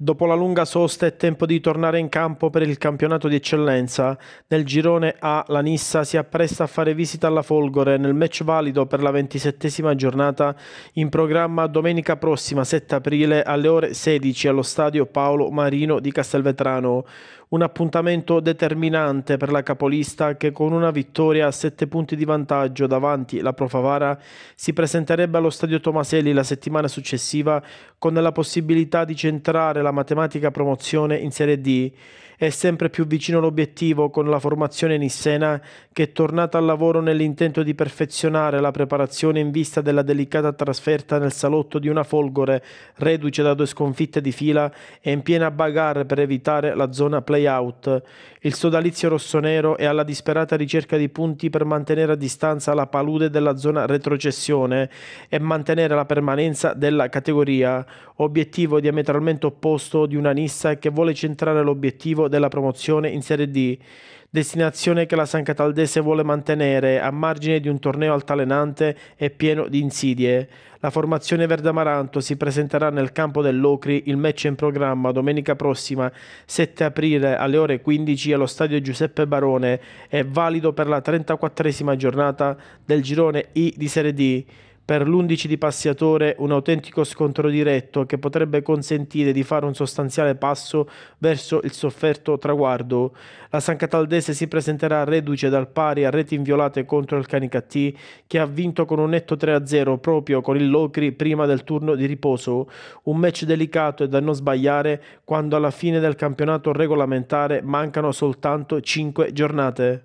Dopo la lunga sosta è tempo di tornare in campo per il campionato di eccellenza. Nel girone A la Nissa si appresta a fare visita alla Folgore nel match valido per la ventisettesima giornata in programma domenica prossima 7 aprile alle ore 16 allo stadio Paolo Marino di Castelvetrano. Un appuntamento determinante per la capolista che con una vittoria a 7 punti di vantaggio davanti la Profavara si presenterebbe allo stadio Tomaselli la settimana successiva con la possibilità di centrare la matematica promozione in Serie D. È sempre più vicino l'obiettivo con la formazione nissena che è tornata al lavoro nell'intento di perfezionare la preparazione in vista della delicata trasferta nel salotto di una folgore reduce da due sconfitte di fila e in piena bagarre per evitare la zona play playout. Il sodalizio rossonero è alla disperata ricerca di punti per mantenere a distanza la palude della zona retrocessione e mantenere la permanenza della categoria, obiettivo diametralmente opposto di una Nissa che vuole centrare l'obiettivo della promozione in Serie D destinazione che la San Cataldese vuole mantenere a margine di un torneo altalenante e pieno di insidie. La formazione verde amaranto si presenterà nel campo dell'Ocri il match in programma domenica prossima 7 aprile alle ore 15 allo stadio Giuseppe Barone è valido per la 34esima giornata del girone I di Serie D per l'11 di Passiatore un autentico scontro diretto che potrebbe consentire di fare un sostanziale passo verso il sofferto traguardo. La San Cataldese si presenterà reduce dal pari a reti inviolate contro il Canicattì che ha vinto con un netto 3-0 proprio con il Locri prima del turno di riposo. Un match delicato e da non sbagliare quando alla fine del campionato regolamentare mancano soltanto 5 giornate.